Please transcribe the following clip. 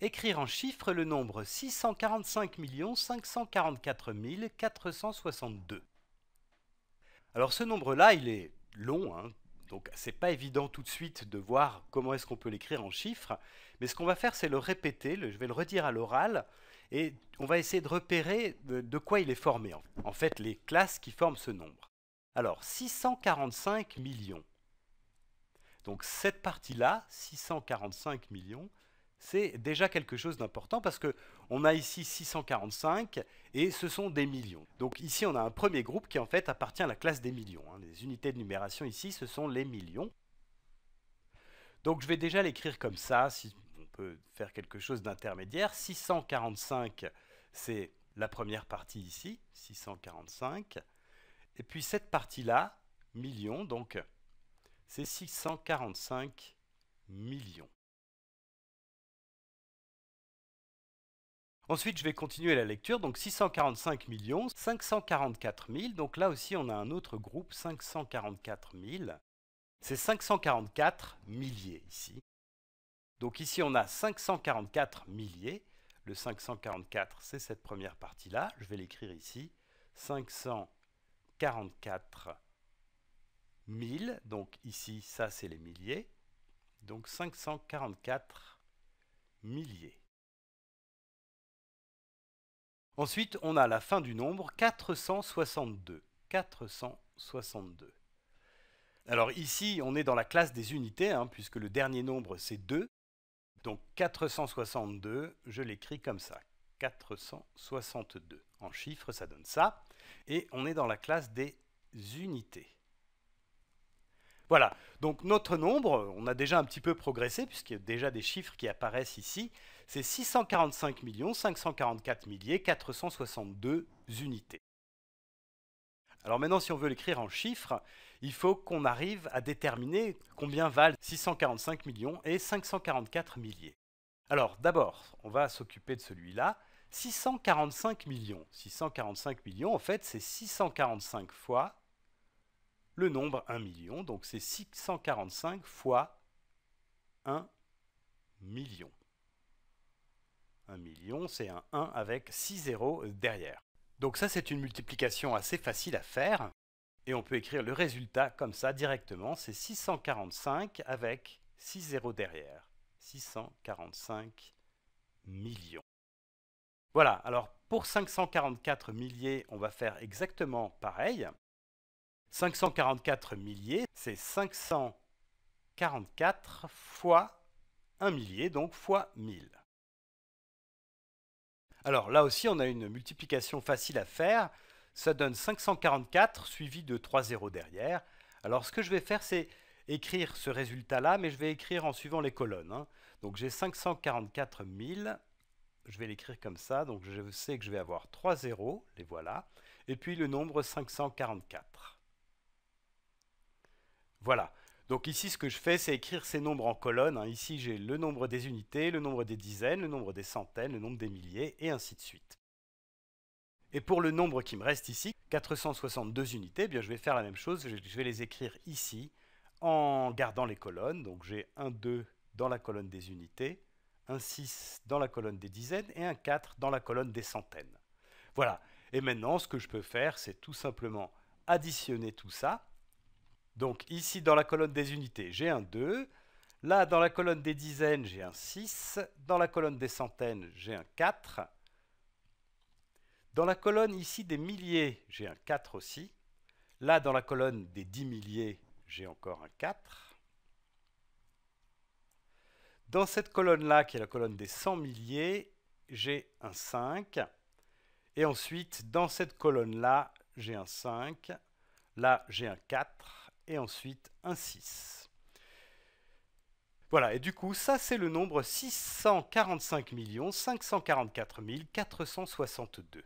Écrire en chiffres le nombre 645 544 462. Alors ce nombre-là, il est long, donc hein. donc c'est pas évident tout de suite de voir comment est-ce qu'on peut l'écrire en chiffres, mais ce qu'on va faire, c'est le répéter, je vais le redire à l'oral, et on va essayer de repérer de, quoi il est formé, en fait les classes qui forment ce nombre. Alors 645 millions. Donc cette partie-là, 645 millions, c'est déjà quelque chose d'important parce que on a ici 645 et ce sont des millions. Donc ici on a un premier groupe qui en fait appartient à la classe des millions. Hein. Les unités de numération ici ce sont les millions. Donc je vais déjà l'écrire comme ça, si on peut faire quelque chose d'intermédiaire. 645 c'est la première partie ici, 645. Et puis cette partie-là, millions, donc c'est 645 millions. Ensuite, je vais continuer la lecture, donc 645 millions, 544 000, donc là aussi on a un autre groupe, 544 000. C'est 544 milliers ici. Donc ici on a 544 milliers, le 544 c'est cette première partie-là, je vais l'écrire ici, 544 000, donc ici ça c'est les milliers, donc 544 milliers. Ensuite, on a la fin du nombre 462. Alors ici, on est dans la classe des unités, hein, puisque le dernier nombre, c'est 2. Donc 462, je l'écris comme ça. 462. En chiffres, ça donne ça. Et on est dans la classe des unités. Voilà, donc notre nombre, on a déjà un petit peu progressé, puisqu'il y a déjà des chiffres qui apparaissent ici c'est 645 544 462 unités. Alors maintenant, si on veut l'écrire en chiffres, il faut qu'on arrive à déterminer combien valent 645 millions et 544 milliers. Alors d'abord, on va s'occuper de celui-là. 645 millions. 645 millions, en fait, c'est 645 fois le nombre 1 million. Donc c'est 645 fois 1 million. 1 million, c'est un 1 avec 6 zéros derrière. Donc ça, c'est une multiplication assez facile à faire. Et on peut écrire le résultat comme ça directement. C'est 645 avec 6 zéros derrière. 645 millions. Voilà, alors pour 544 milliers, on va faire exactement pareil. 544 milliers, c'est 544 fois 1 millier, donc fois 1000. Alors là aussi, on a une multiplication facile à faire. Ça donne 544 suivi de 3 zéros derrière. Alors ce que je vais faire, c'est écrire ce résultat-là, mais je vais écrire en suivant les colonnes. Hein. Donc j'ai 544 000. Je vais l'écrire comme ça. Donc je sais que je vais avoir 3 zéros, les voilà. Et puis le nombre 544. Voilà. Donc ici, ce que je fais, c'est écrire ces nombres en colonnes. Hein. Ici, j'ai le nombre des unités, le nombre des dizaines, le nombre des centaines, le nombre des milliers, et ainsi de suite. Et pour le nombre qui me reste ici, 462 unités, eh bien, je vais faire la même chose, je vais les écrire ici en gardant les colonnes. Donc j'ai un 2 dans la colonne des unités, un 6 dans la colonne des dizaines et un 4 dans la colonne des centaines. Voilà. Et maintenant, ce que je peux faire, c'est tout simplement additionner tout ça donc ici, dans la colonne des unités, j'ai un 2. Là, dans la colonne des dizaines, j'ai un 6. Dans la colonne des centaines, j'ai un 4. Dans la colonne ici des milliers, j'ai un 4 aussi. Là, dans la colonne des 10 milliers, j'ai encore un 4. Dans cette colonne-là, qui est la colonne des 100 milliers, j'ai un 5. Et ensuite, dans cette colonne-là, j'ai un 5. Là, j'ai un 4 et ensuite un 6. Voilà, et du coup, ça c'est le nombre 645 544 462.